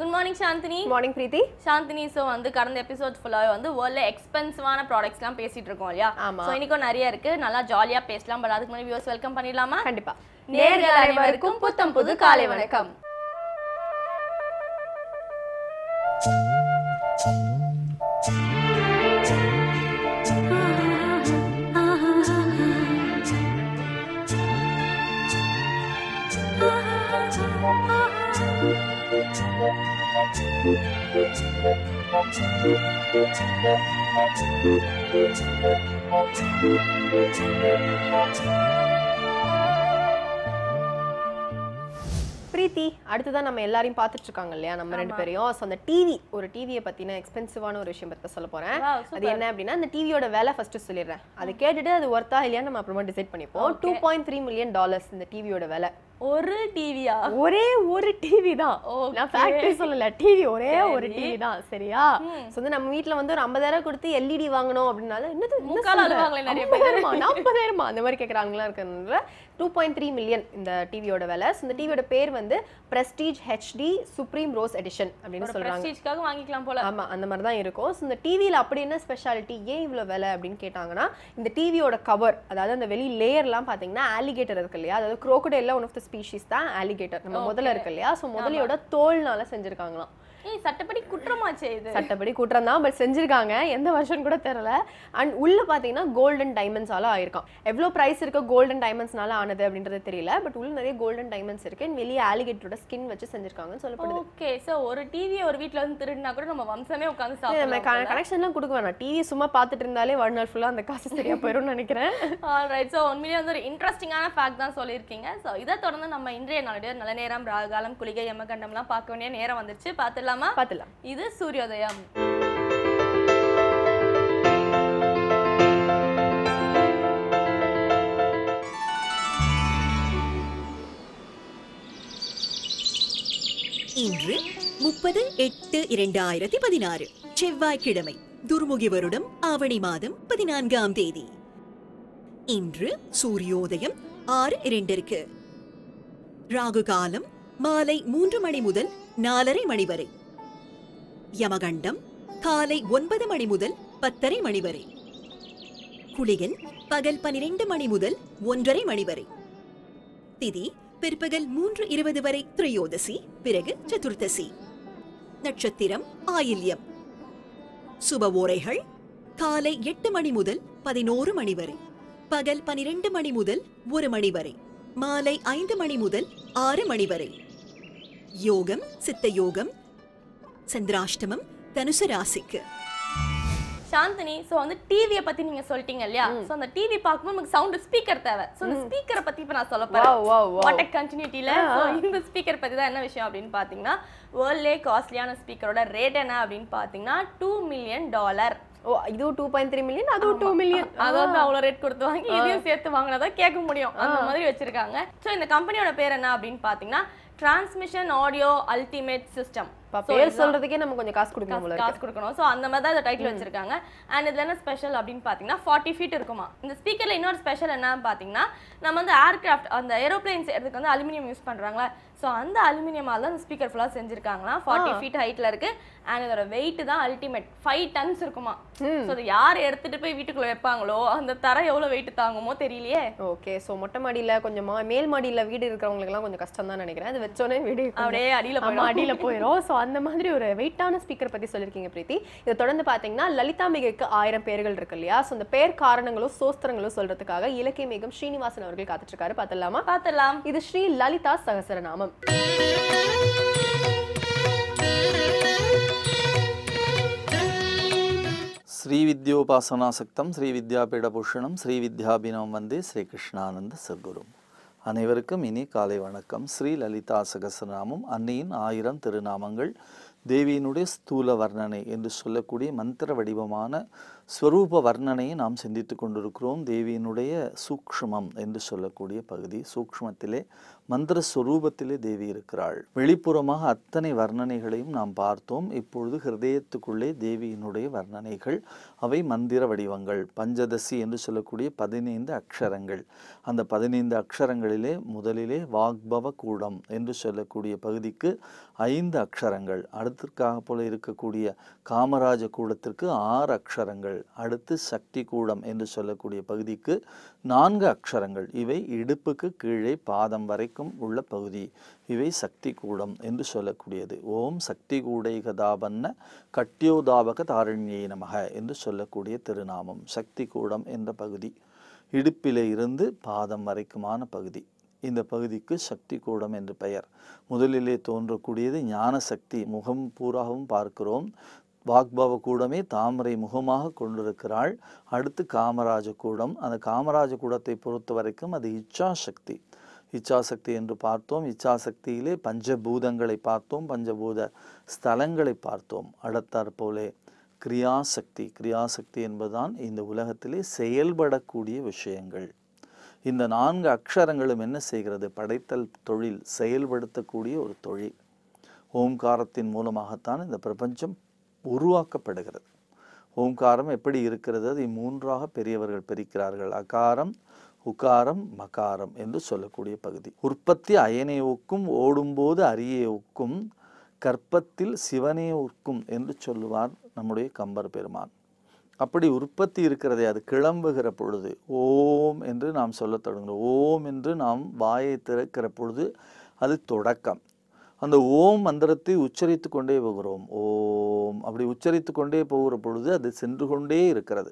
Good morning Chandini morning Preethi Chandini so வந்து கடந்த episode ஃபுல்லாகவே வந்து வேர்ல்டில் எக்ஸ்பென்சிவான ப்ராடக்ட்ஸ்லாம் பேசிட்டு இருக்கோம் இல்லையா ஸோ இன்றைக்கும் நிறைய இருக்கு நல்லா ஜாலியாக பேசலாம் பட் அதுக்கு முன்னாடி வியூஸ் வெல்கம் பண்ணிடலாமா கண்டிப்பாக நேர்கள் அனைவருக்கும் புத்தம் புது காலை வணக்கம் Thank you. Thank you. அடுத்துதான் நம்ம எல்லாரையும் பார்த்துட்டு இருக்காங்க இல்லையா நம்ம ரெண்டு பேரையும் ஸோ அந்த டிவி ஒரு டிவியை பற்றின எக்ஸ்பென்சிவான ஒரு விஷயம் பற்றி சொல்ல போகிறேன் அது என்ன அப்படின்னா அந்த டிவியோட வேலை ஃபஸ்ட்டு சொல்லிடுறேன் அதை கேட்டுட்டு அது ஒர்த்தா இல்லையான்னு நம்ம அப்புறமா டிசைட் பண்ணிப்போம் two point three million dollars இந்த டிவியோட வேலை ஒரு டிவியா ஒரே ஒரு டிவி தான் நான் சொல்லல டிவி ஒரே ஒரு டிவி தான் சரியா சோ வந்து நம்ம வீட்ல வந்து ஒரு ஐம்பதாயிரம் கொடுத்து எல்இடி e வாங்கணும் அப்படின்னால என்னது நாற்பதாயிரமா அந்த மாதிரி கேக்குறாங்களா இருக்கறதுனால டூ பாயிண்ட் த்ரீ மில்லியன் இந்த டிவியோட விலை இந்த டிவியோட பேர் வந்து Prestige HD supreme rose edition அப்படின்னு சொல்றாங்க வாங்கிக்கலாம் போல ஆமா அந்த மாதிரி தான் இருக்கும் இந்த டிவியில் அப்படி என்ன ஸ்பெஷாலிட்டி ஏன் இவ்வளோ விலை அப்படின்னு கேட்டாங்கன்னா இந்த டிவியோட கவர் அதாவது அந்த வெளி லேயர்லாம் பார்த்தீங்கன்னா ஆலிகேட்டர் இருக்கு இல்லையா அதாவது குரோக்கடைல ஒன் ஆஃப் த ஸ்பீஷிஸ் தான் ஆலிகேட்டர் நம்ம முதல்ல இருக்கு இல்லையா ஸோ முதலையோட தோல்னால செஞ்சிருக்காங்களாம் சட்டப்படி குற்றமாச்சே இது சட்டப்படி குற்றம் தான் பட் செஞ்சிருக்காங்க எந்த வருஷம் கூட தெரியல அண்ட் உள்ள பார்த்தீங்கன்னா கோல்டன் டைமண்ட்ஸால ஆயிருக்கும் எவ்வளோ ப்ரைஸ் இருக்க கோல்டன் டைமண்ட்ஸ்னால ஆனது அப்படின்றது தெரியல பட் உள்ள நிறைய கோல்டன் டைமண்ட்ஸ் இருக்கு அண்ட் வெளியே ஆலிகேட்டரோட ஸ்கின் வச்சு செஞ்சிருக்காங்கன்னு சொல்லப்படுது ஓகே ஸோ ஒரு டிவியை ஒரு வீட்டில் வந்து திருடினா கூட நம்ம வம்சமே உட்காந்து சாப்பிடுவோம் நம்ம கனெக்ஷன்லாம் கொடுக்க வேணாம் டிவி சும்மா பார்த்துட்டு இருந்தாலே வாழ்நாள் ஃபுல்லாக அந்த காசு சரியாக போயிடும்னு நினைக்கிறேன் ஆல்ரைட் ஸோ உண்மையிலேயே வந்து ஒரு இன்ட்ரெஸ்டிங்கான ஃபேக்ட் தான் சொல்லிருக்கீங்க ஸோ இதை தொடர்ந்து நம்ம இன்றைய நாளுடைய நல்ல நேரம் ராகாலம் குளிகை எமகண்டம்லாம் பார்க்க வேண்டிய நேரம் வந்துருச்சு பார்த்துடலாம் பார்க்கலாமா பார்த்துலாம் இது சூரியோதயம் இன்று முப்பது எட்டு இரண்டாயிரத்தி பதினாறு செவ்வாய்க்கிழமை துர்முகி வருடம் ஆவணி மாதம் பதினான்காம் தேதி இன்று சூரியோதயம் ஆறு இரண்டிற்கு ராகு காலம் மாலை மூன்று மணி முதல் நாலரை மணி வரை யமகண்டம் காலை ஒன்பது மணி முதல் பத்தரை மணி வரை குளிகன் பகல் பனிரெண்டு மணி முதல் ஒன்றரை மணி வரை திதி பிற்பகல் மூன்று இருபது வரை திரையோதசி பிறகு சதுர்த்தசி நட்சத்திரம் ஆயில்யம் சுப ஓரைகள் காலை எட்டு மணி முதல் பதினோரு மணி வரை பகல் பனிரெண்டு மணி முதல் ஒரு மணி வரை மாலை ஐந்து மணி முதல் ஆறு மணி வரை யோகம் சித்த யோகம் சந்திராஷ்டமம் தனுசு ராசிக்கு சாந்தினி ஸோ வந்து டிவியை பத்தி நீங்க சொல்லிட்டீங்க இல்லையா ஸோ அந்த டிவி பார்க்கும்போது நமக்கு சவுண்ட் ஸ்பீக்கர் தேவை ஸோ அந்த ஸ்பீக்கரை பத்தி இப்போ நான் சொல்ல போறேன் கண்டினியூட்டில சோ இந்த ஸ்பீக்கர் பத்தி தான் என்ன விஷயம் அப்படின்னு பாத்தீங்கன்னா வேர்ல்ட்லே காஸ்ட்லியான ஸ்பீக்கரோட ரேட் என்ன அப்படின்னு பாத்தீங்கன்னா டூ மில்லியன் டாலர் ஓ இது டூ பாயிண்ட் த்ரீ மில்லியன் அதுவும் டூ மில்லியன் அது வந்து அவ்வளோ ரேட் கொடுத்து வாங்கி இதையும் சேர்த்து வாங்கினா கேட்க முடியும் அந்த மாதிரி வச்சிருக்காங்க ஸோ இந்த கம்பெனியோட பேர் என்ன அப்படின்னு பார்த்தீங்கன்னா டிரான்ஸ்மிஷன் ஆடியோ அல்டிமேட் சிஸ்டம் பேர் சொல்றதுக்கே நம்ம கொஞ்சம் காசு கொடுக்கணும் காசு கொடுக்கணும் ஸோ அந்த மாதிரி தான் டைட்டில் வச்சிருக்காங்க அண்ட் இதுல என்ன ஸ்பெஷல் அப்படின்னு பாத்தீங்கன்னா ஃபார்ட்டி ஃபீட் இருக்குமா இந்த ஸ்பீக்கர்ல இன்னொரு ஸ்பெஷல் என்னன்னு பாத்தீங்கன்னா நம்ம வந்து ஏர்கிராஃப்ட் அந்த ஏரோப்ளைன்ஸ் எடுத்துக்கு வந்து அலுமினியம் யூஸ் பண்ணுறாங்களா ஸோ அந்த அலுமினியமால தான் ஸ்பீக்கர் ஃபுல்லாக செஞ்சுருக்காங்களா ஃபார்ட்டி ஃபீட் ஹைட்ல இருக்கு அண்ட் இதோட வெயிட் தான் அல்டிமேட் ஃபைவ் டன்ஸ் இருக்குமா ஸோ அதை யார் எடுத்துட்டு போய் வீட்டுக்குள்ள வைப்பாங்களோ அந்த தர எவ்வளோ வெயிட் தாங்குமோ தெரியலையே ஓகே ஸோ மொட்டை மாடியில் கொஞ்சமா மேல் மாடியில் வீடு எல்லாம் கொஞ்சம் கஷ்டம் தான் நினைக்கிறேன் அது வச்சோன்னே வீடு அப்படியே அடியில் போயிடும் அடியில் போயிடும் ஸோ அந்த மாதிரி ஒரு வெயிட்டான ஸ்பீக்கர் பற்றி சொல்லியிருக்கீங்க பிரீத்தி இதை தொடர்ந்து பார்த்தீங்கன்னா மிகைக்கு ஆயிரம் பேர்கள் இருக்கு இல்லையா ஸோ அந்த பேர் காரணங்களும் சோஸ்திரங்களும் சொல்றதுக்காக இலக்கிய மேகம் ஸ்ரீனிவாசன் அவர்கள் காத்துட்ருக்காரு பார்த்தலாமா பார்த்தலாம் இது ஸ்ரீ லலிதா சகசரநாமம் ஸ்ரீ வித்யோபாசனாசக்தம் ஸ்ரீ வித்யாபீட பூஷணம் ஸ்ரீ வித்யாபினம் வந்து ஸ்ரீ கிருஷ்ணானந்த சர்க்குரும் அனைவருக்கும் இனி காலை வணக்கம் ஸ்ரீ லலிதா சகசரநாமம் அன்னையின் ஆயிரம் திருநாமங்கள் தேவியினுடைய ஸ்தூல வர்ணனை என்று சொல்லக்கூடிய மந்திர வடிவமான ஸ்வரூப வர்ணனையை நாம் சிந்தித்து கொண்டிருக்கிறோம் தேவியினுடைய சூக்ஷ்மம் என்று சொல்லக்கூடிய பகுதி சூக்ஷ்மத்திலே மந்திர தேவி இருக்கிறாள் வெளிப்புறமாக அத்தனை வர்ணனைகளையும் நாம் பார்த்தோம் இப்பொழுது ஹிருதயத்துக்குள்ளே தேவியினுடைய வர்ணனைகள் அவை மந்திர வடிவங்கள் பஞ்சதசி என்று சொல்லக்கூடிய பதினைந்து அக்ஷரங்கள் அந்த பதினைந்து அக்ஷரங்களிலே முதலிலே வாக்பவ கூடம் என்று சொல்லக்கூடிய பகுதிக்கு ஐந்து அக்ஷரங்கள் அடுத்திற்காக போல இருக்கக்கூடிய காமராஜ கூடத்திற்கு ஆறு அக்ஷரங்கள் அடுத்து சக்தி கூடம் என்று சொல்லக்கூடிய பகுதிக்கு நான்கு அக்ஷரங்கள் இவை இடுப்புக்கு கீழே பாதம் வரைக்கும் உள்ள பகுதி இவை சக்தி கூடம் என்று சொல்லக்கூடியது ஓம் சக்தி கூடை கதாபன்ன கட்டியோதாபக தாரண்யை நமக என்று சொல்லக்கூடிய திருநாமம் சக்தி கூடம் என்ற பகுதி இடுப்பிலே இருந்து பாதம் வரைக்குமான பகுதி இந்த பகுதிக்கு சக்தி கூடம் என்று பெயர் முதலிலே தோன்றக்கூடியது ஞான சக்தி முகம் பூராகவும் பார்க்கிறோம் வாக்பவ கூடமே தாமரை முகமாக கொண்டிருக்கிறாள் அடுத்து காமராஜ கூடம் அந்த காமராஜ கூடத்தை பொறுத்த வரைக்கும் அது இச்சாசக்தி இச்சாசக்தி என்று பார்த்தோம் இச்சாசக்தியிலே பஞ்சபூதங்களை பார்த்தோம் பஞ்சபூத ஸ்தலங்களை பார்த்தோம் அடுத்தாற் போலே கிரியாசக்தி கிரியாசக்தி என்பதுதான் இந்த உலகத்திலே செயல்படக்கூடிய விஷயங்கள் இந்த நான்கு அக்ஷரங்களும் என்ன செய்கிறது படைத்தல் தொழில் செயல்படுத்தக்கூடிய ஒரு தொழில் ஓம்காரத்தின் மூலமாகத்தான் இந்த பிரபஞ்சம் உருவாக்கப்படுகிறது ஓம்காரம் எப்படி இருக்கிறது அதை மூன்றாக பெரியவர்கள் பிரிக்கிறார்கள் அகாரம் உகாரம் மகாரம் என்று சொல்லக்கூடிய பகுதி உற்பத்தி அயனே ஒக்கும் ஓடும்போது அரியே ஒக்கும் கற்பத்தில் சிவனே ஒக்கும் என்று சொல்லுவார் நம்முடைய கம்பர் பெருமான் அப்படி உற்பத்தி இருக்கிறதே அது கிளம்புகிற பொழுது ஓம் என்று நாம் சொல்ல தொடங்குகிறோம் ஓம் என்று நாம் வாயை திறக்கிற பொழுது அது தொடக்கம் அந்த ஓம் மந்திரத்தை உச்சரித்து கொண்டே போகிறோம் ஓம் அப்படி உச்சரித்து கொண்டே போகிற பொழுது அது சென்று கொண்டே இருக்கிறது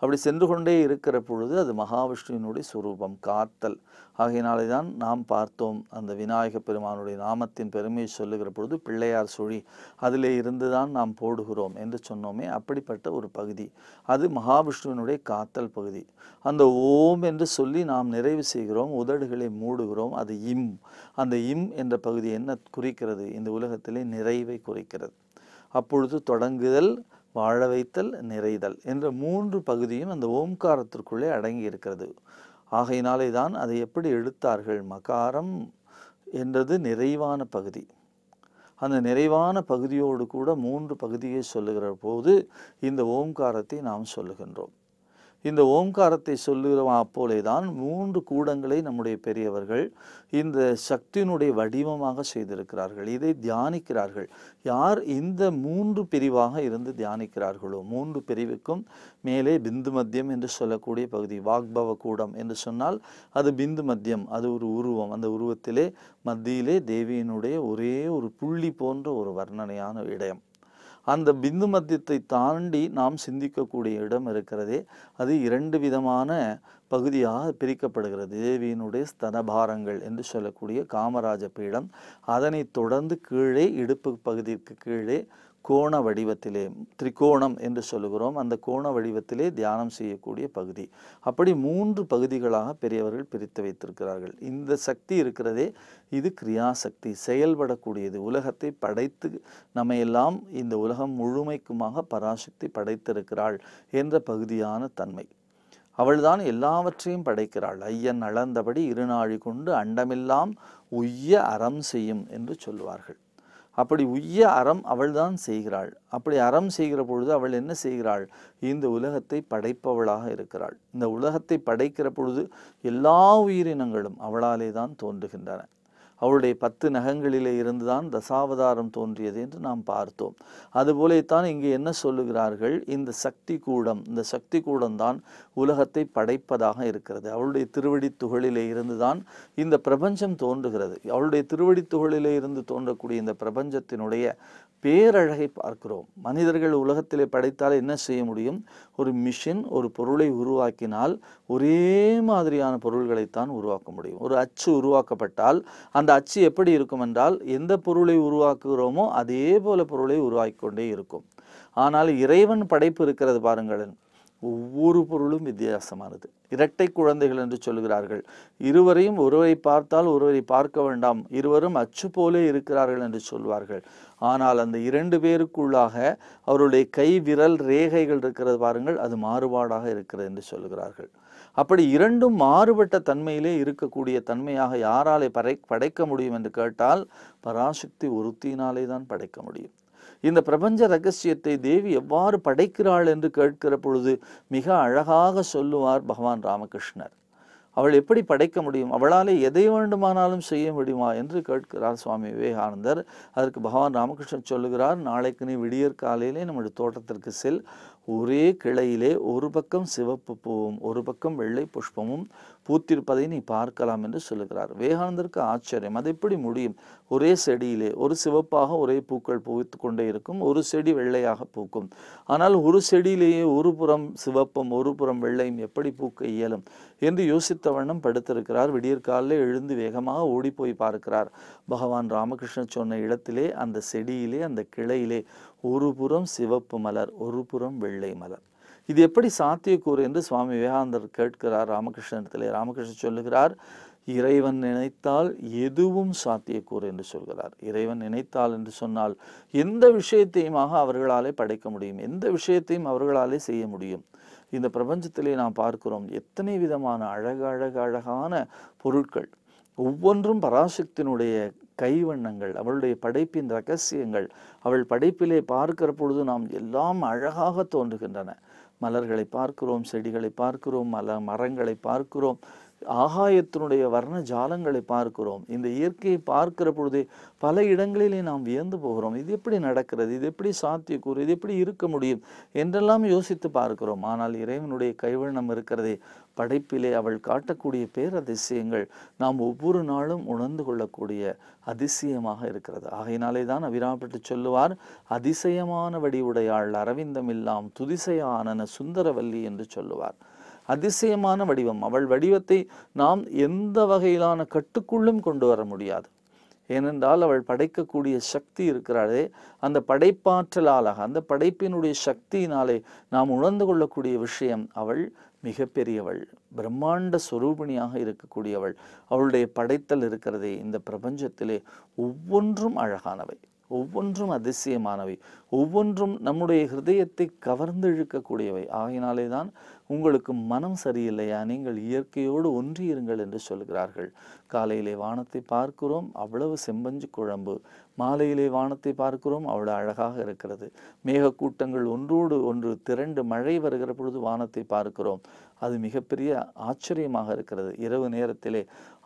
அப்படி சென்று கொண்டே இருக்கிற பொழுது அது மகாவிஷ்ணுவினுடைய சுரூபம் காத்தல் ஆகையினாலே தான் நாம் பார்த்தோம் அந்த விநாயக பெருமானுடைய நாமத்தின் பெருமையை சொல்லுகிற பொழுது பிள்ளையார் சுழி அதிலே இருந்து தான் நாம் போடுகிறோம் என்று சொன்னோமே அப்படிப்பட்ட ஒரு பகுதி அது மகாவிஷ்ணுவினுடைய காத்தல் பகுதி அந்த ஓம் என்று சொல்லி நாம் நிறைவு செய்கிறோம் உதடுகளை மூடுகிறோம் அது இம் அந்த இம் என்ற பகுதி என்ன குறிக்கிறது இந்த உலகத்திலே நிறைவை குறிக்கிறது அப்பொழுது தொடங்குதல் வாழ வைத்தல் நிறைதல் என்ற மூன்று பகுதியும் அந்த ஓம்காரத்திற்குள்ளே அடங்கி இருக்கிறது ஆகையினாலே தான் அதை எப்படி எடுத்தார்கள் மகாரம் என்றது நிறைவான பகுதி அந்த நிறைவான பகுதியோடு கூட மூன்று பகுதியை சொல்லுகிற போது இந்த ஓம்காரத்தை நாம் சொல்லுகின்றோம் இந்த ஓம்காரத்தை சொல்லுகிறோம் அப்போலே தான் மூன்று கூடங்களை நம்முடைய பெரியவர்கள் இந்த சக்தியினுடைய வடிவமாக செய்திருக்கிறார்கள் இதை தியானிக்கிறார்கள் யார் இந்த மூன்று பிரிவாக இருந்து தியானிக்கிறார்களோ மூன்று பிரிவுக்கும் மேலே பிந்து மத்தியம் என்று சொல்லக்கூடிய பகுதி வாக்பவ கூடம் என்று சொன்னால் அது பிந்து மத்தியம் அது ஒரு உருவம் அந்த உருவத்திலே மத்தியிலே தேவியினுடைய ஒரே ஒரு புள்ளி போன்ற ஒரு வர்ணனையான இடயம் அந்த பிந்து மத்தியத்தை தாண்டி நாம் சிந்திக்கக்கூடிய இடம் இருக்கிறதே அது இரண்டு விதமான பகுதியாக பிரிக்கப்படுகிறது தேவியினுடைய ஸ்தனபாரங்கள் என்று சொல்லக்கூடிய காமராஜ பீடம் அதனை தொடர்ந்து கீழே இடுப்பு பகுதிக்கு கீழே கோண வடிவத்திலே திரிகோணம் என்று சொல்லுகிறோம் அந்த கோண வடிவத்திலே தியானம் செய்யக்கூடிய பகுதி அப்படி மூன்று பகுதிகளாக பெரியவர்கள் பிரித்து வைத்திருக்கிறார்கள் இந்த சக்தி இருக்கிறதே இது கிரியாசக்தி செயல்படக்கூடியது உலகத்தை படைத்து நம்மையெல்லாம் இந்த உலகம் முழுமைக்குமாக பராசக்தி படைத்திருக்கிறாள் என்ற பகுதியான தன்மை அவள்தான் எல்லாவற்றையும் படைக்கிறாள் ஐயன் அளந்தபடி இருநாழி கொண்டு அண்டமெல்லாம் உய்ய அறம் செய்யும் என்று சொல்வார்கள் அப்படி உய்ய அறம் அவள்தான் செய்கிறாள் அப்படி அறம் செய்கிற பொழுது அவள் என்ன செய்கிறாள் இந்த உலகத்தை படைப்பவளாக இருக்கிறாள் இந்த உலகத்தை படைக்கிற பொழுது எல்லா உயிரினங்களும் அவளாலே தான் தோன்றுகின்றன அவளுடைய பத்து நகங்களிலே இருந்துதான் தசாவதாரம் தோன்றியது என்று நாம் பார்த்தோம் அதுபோலத்தான் இங்கே என்ன சொல்லுகிறார்கள் இந்த சக்தி கூடம் இந்த சக்தி கூடம் தான் உலகத்தை படைப்பதாக இருக்கிறது அவளுடைய திருவடி துகளிலே இருந்துதான் இந்த பிரபஞ்சம் தோன்றுகிறது அவளுடைய திருவடி துகளிலே இருந்து தோன்றக்கூடிய இந்த பிரபஞ்சத்தினுடைய பேரழகை பார்க்கிறோம் மனிதர்கள் உலகத்திலே படைத்தால் என்ன செய்ய முடியும் ஒரு மிஷின் ஒரு பொருளை உருவாக்கினால் ஒரே மாதிரியான பொருள்களைத்தான் உருவாக்க முடியும் ஒரு அச்சு உருவாக்கப்பட்டால் அந்த அந்த அச்சு எப்படி இருக்கும் என்றால் எந்த பொருளை உருவாக்குகிறோமோ அதே போல பொருளை உருவாக்கி கொண்டே இருக்கும் ஆனால் இறைவன் படைப்பு இருக்கிறது பாருங்களேன் ஒவ்வொரு பொருளும் வித்தியாசமானது இரட்டை குழந்தைகள் என்று சொல்கிறார்கள் இருவரையும் ஒருவரை பார்த்தால் ஒருவரை பார்க்க வேண்டாம் இருவரும் அச்சு போலே இருக்கிறார்கள் என்று சொல்வார்கள் ஆனால் அந்த இரண்டு பேருக்குள்ளாக அவருடைய கை விரல் ரேகைகள் இருக்கிறது பாருங்கள் அது மாறுபாடாக இருக்கிறது என்று சொல்கிறார்கள் அப்படி இரண்டும் மாறுபட்ட தன்மையிலே இருக்கக்கூடிய தன்மையாக யாராலே படை படைக்க முடியும் என்று கேட்டால் பராசக்தி ஒருத்தினாலே தான் படைக்க முடியும் இந்த பிரபஞ்ச ரகசியத்தை தேவி எவ்வாறு படைக்கிறாள் என்று கேட்கிற பொழுது மிக அழகாக சொல்லுவார் பகவான் ராமகிருஷ்ணர் அவள் எப்படி படைக்க முடியும் அவளாலே எதை வேண்டுமானாலும் செய்ய முடியுமா என்று கேட்கிறார் சுவாமி விவேகானந்தர் அதற்கு பகவான் ராமகிருஷ்ணன் சொல்லுகிறார் நாளைக்கு நீ விடியற் காலையிலே நம்முடைய தோட்டத்திற்கு செல் ஒரே கிளையிலே ஒரு பக்கம் சிவப்பு பூவும் ஒரு பக்கம் வெள்ளை புஷ்பமும் பூத்திருப்பதை நீ பார்க்கலாம் என்று சொல்லுகிறார் வேகானந்தருக்கு ஆச்சரியம் அது எப்படி முடியும் ஒரே செடியிலே ஒரு சிவப்பாக ஒரே பூக்கள் பூவித்து கொண்டே இருக்கும் ஒரு செடி வெள்ளையாக பூக்கும் ஆனால் ஒரு செடியிலேயே ஒரு புறம் சிவப்பும் ஒரு புறம் வெள்ளையும் எப்படி பூக்க இயலும் என்று யோசித்த வண்ணம் படுத்திருக்கிறார் விடியற்காலில் எழுந்து வேகமாக ஓடிப்போய் பார்க்கிறார் பகவான் ராமகிருஷ்ணன் சொன்ன இடத்திலே அந்த செடியிலே அந்த கிளையிலே ஒரு புறம் சிவப்பு மலர் ஒரு புறம் வெள்ளை மலர் இது எப்படி சாத்தியக்கூறு என்று சுவாமி விவேகானந்தர் கேட்கிறார் ராமகிருஷ்ணனிடத்திலே ராமகிருஷ்ணன் சொல்லுகிறார் இறைவன் நினைத்தால் எதுவும் சாத்தியக்கூறு என்று சொல்கிறார் இறைவன் நினைத்தால் என்று சொன்னால் எந்த விஷயத்தையுமாக அவர்களாலே படைக்க முடியும் எந்த விஷயத்தையும் அவர்களாலே செய்ய முடியும் இந்த பிரபஞ்சத்திலே நாம் பார்க்கிறோம் எத்தனை விதமான அழகழகழகான பொருட்கள் ஒவ்வொன்றும் பராசக்தினுடைய கைவண்ணங்கள் அவளுடைய படைப்பின் ரகசியங்கள் அவள் படைப்பிலே பார்க்கிற பொழுது நாம் எல்லாம் அழகாக தோன்றுகின்றன மலர்களை பார்க்கிறோம் செடிகளை பார்க்கிறோம் மல மரங்களை பார்க்கிறோம் ஆகாயத்தினுடைய வர்ண ஜாலங்களை பார்க்கிறோம் இந்த இயற்கையை பார்க்கிற பொழுது பல இடங்களிலே நாம் வியந்து போகிறோம் இது எப்படி நடக்கிறது இது எப்படி சாத்தியக்கூறு இது எப்படி இருக்க முடியும் என்றெல்லாம் யோசித்து பார்க்கிறோம் ஆனால் இறைவனுடைய கைவண்ணம் இருக்கிறதே படைப்பிலே அவள் காட்டக்கூடிய பேரதிசயங்கள் நாம் ஒவ்வொரு நாளும் உணர்ந்து கொள்ளக்கூடிய அதிசயமாக இருக்கிறது ஆகையினாலே தான் அவிராப்பட்டு சொல்லுவார் அதிசயமான வடிவுடையாள் அரவிந்தம் இல்லாம் துதிசயானன சுந்தரவல்லி என்று சொல்லுவார் அதிசயமான வடிவம் அவள் வடிவத்தை நாம் எந்த வகையிலான கட்டுக்குள்ளும் கொண்டு வர முடியாது ஏனென்றால் அவள் படைக்கக்கூடிய சக்தி இருக்கிறாளே அந்த படைப்பாற்றலாளாக அந்த படைப்பினுடைய சக்தியினாலே நாம் உணர்ந்து கொள்ளக்கூடிய விஷயம் அவள் மிகப்பெரியவள் பிரம்மாண்ட சுரூபிணியாக இருக்கக்கூடியவள் அவளுடைய படைத்தல் இருக்கிறதே இந்த பிரபஞ்சத்திலே ஒவ்வொன்றும் அழகானவை ஒவ்வொன்றும் அதிசயமானவை ஒவ்வொன்றும் நம்முடைய ஹிருதயத்தை கவர்ந்து இழுக்கக்கூடியவை ஆகினாலே தான் உங்களுக்கு மனம் சரியில்லையா நீங்கள் இயற்கையோடு ஒன்றியிருங்கள் என்று சொல்கிறார்கள் காலையிலே வானத்தை பார்க்கிறோம் அவ்வளவு செம்பஞ்சு குழம்பு மாலையிலே வானத்தை பார்க்கிறோம் அவ்வளவு அழகாக இருக்கிறது மேகக்கூட்டங்கள் ஒன்றோடு ஒன்று திரண்டு மழை வருகிற பொழுது வானத்தை பார்க்கிறோம் அது மிகப்பெரிய ஆச்சரியமாக இருக்கிறது இரவு நேரத்திலே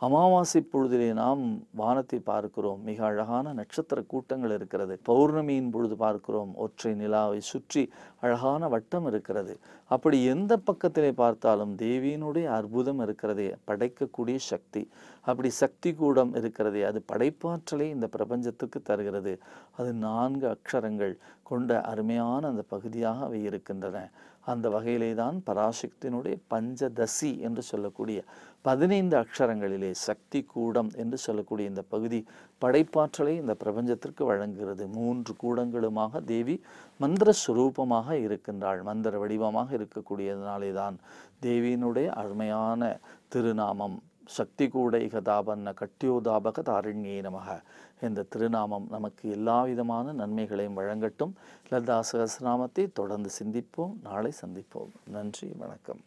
அமாவாசை பொழுதிலே நாம் வானத்தை பார்க்கிறோம் மிக அழகான நட்சத்திர கூட்டங்கள் இருக்கிறது பௌர்ணமியின் பொழுது பார்க்கிறோம் ஒற்றை நிலாவை சுற்றி அழகான வட்டம் இருக்கிறது அப்படி எந்த பக்கத்திலே பார்த்தாலும் தேவியினுடைய அற்புதம் இருக்கிறதே படைக்கக்கூடிய சக்தி அப்படி சக்தி கூடம் இருக்கிறதே அது படைப்பாற்றலை இந்த பிரபஞ்சத்துக்கு தருகிறது அது நான்கு அக்ஷரங்கள் கொண்ட அருமையான அந்த பகுதியாக அவை இருக்கின்றன அந்த வகையிலே தான் பராசக்தினுடைய பஞ்சதசி என்று சொல்லக்கூடிய பதினைந்து அக்ஷரங்களிலே சக்தி கூடம் என்று சொல்லக்கூடிய இந்த பகுதி படைப்பாற்றலை இந்த பிரபஞ்சத்திற்கு வழங்குகிறது மூன்று கூடங்களுமாக தேவி மந்திர சுரூபமாக இருக்கின்றாள் மந்திர வடிவமாக இருக்கக்கூடியதுனாலே தான் தேவியினுடைய அருமையான திருநாமம் சக்தி கூடைக தாபன்ன கட்டியோதாபக தாரண்யே நமக இந்த திருநாமம் நமக்கு எல்லா விதமான நன்மைகளையும் வழங்கட்டும் லதா சகசிரநாமத்தை தொடர்ந்து சிந்திப்போம் நாளை சந்திப்போம் நன்றி வணக்கம்